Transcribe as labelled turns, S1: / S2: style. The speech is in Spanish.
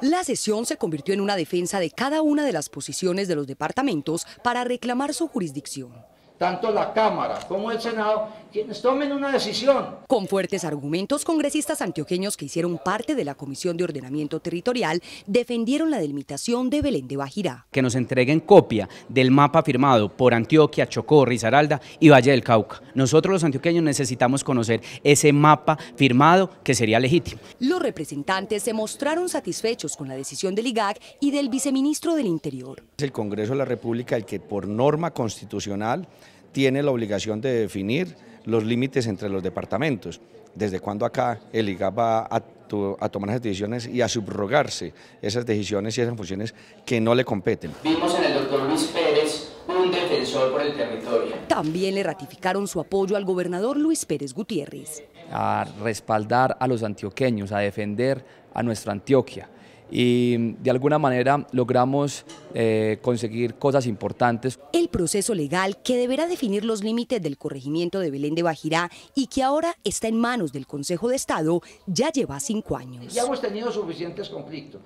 S1: La sesión se convirtió en una defensa de cada una de las posiciones de los departamentos para reclamar su jurisdicción
S2: tanto la Cámara como el Senado, quienes
S1: tomen una decisión. Con fuertes argumentos, congresistas antioqueños que hicieron parte de la Comisión de Ordenamiento Territorial defendieron la delimitación de Belén de Bajirá.
S3: Que nos entreguen copia del mapa firmado por Antioquia, Chocó, Rizaralda y Valle del Cauca. Nosotros los antioqueños necesitamos conocer ese mapa firmado que sería legítimo.
S1: Los representantes se mostraron satisfechos con la decisión del IGAC y del viceministro del Interior.
S4: Es el Congreso de la República el que por norma constitucional tiene la obligación de definir los límites entre los departamentos. Desde cuando acá el IGAP va a, a, tomar esas decisiones y a subrogarse esas decisiones y esas funciones que no le competen.
S3: Vimos en el doctor Luis Pérez un defensor por el territorio.
S1: También le ratificaron su apoyo al gobernador Luis Pérez Gutiérrez.
S2: A respaldar a los antioqueños, a defender a nuestra Antioquia y de alguna manera logramos eh, conseguir cosas importantes.
S1: El proceso legal que deberá definir los límites del corregimiento de Belén de Bajirá y que ahora está en manos del Consejo de Estado ya lleva cinco años. Ya hemos tenido suficientes conflictos.